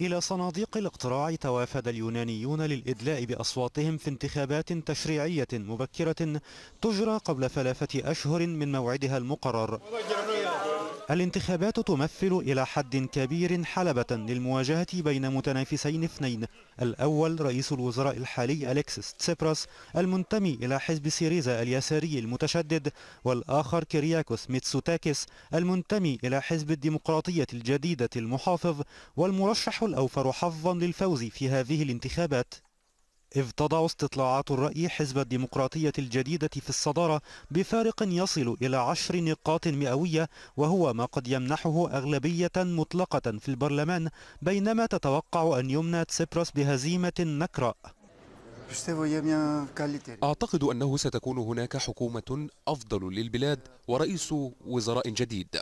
إلى صناديق الاقتراع توافد اليونانيون للإدلاء بأصواتهم في انتخابات تشريعية مبكرة تجرى قبل ثلاثة أشهر من موعدها المقرر الانتخابات تمثل إلى حد كبير حلبة للمواجهة بين متنافسين اثنين الأول رئيس الوزراء الحالي أليكسس تسيبراس المنتمي إلى حزب سيريزا اليساري المتشدد والآخر كرياكوس ميتسوتاكس المنتمي إلى حزب الديمقراطية الجديدة المحافظ والمرشح الأوفر حظا للفوز في هذه الانتخابات افتضع استطلاعات الرأي حزب الديمقراطية الجديدة في الصدارة بفارق يصل إلى عشر نقاط مئوية وهو ما قد يمنحه أغلبية مطلقة في البرلمان بينما تتوقع أن يمنى تسيبراس بهزيمة نكراء أعتقد أنه ستكون هناك حكومة أفضل للبلاد ورئيس وزراء جديد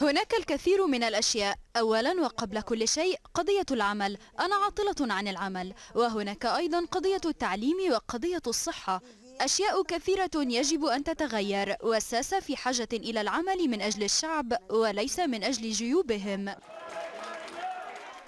هناك الكثير من الأشياء أولا وقبل كل شيء قضية العمل أنا عاطلة عن العمل وهناك أيضا قضية التعليم وقضية الصحة أشياء كثيرة يجب أن تتغير والساسة في حاجة إلى العمل من أجل الشعب وليس من أجل جيوبهم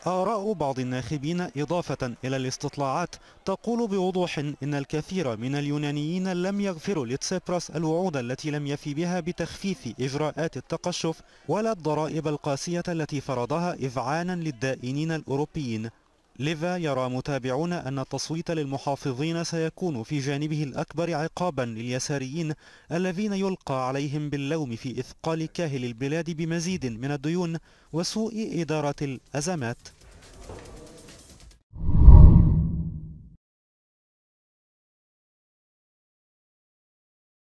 آراء بعض الناخبين إضافة إلى الاستطلاعات تقول بوضوح إن الكثير من اليونانيين لم يغفروا لتسيبراس الوعود التي لم يفي بها بتخفيف إجراءات التقشف ولا الضرائب القاسية التي فرضها إذعانا للدائنين الأوروبيين لذا يرى متابعون أن التصويت للمحافظين سيكون في جانبه الأكبر عقابا لليساريين الذين يلقى عليهم باللوم في إثقال كاهل البلاد بمزيد من الديون وسوء إدارة الأزمات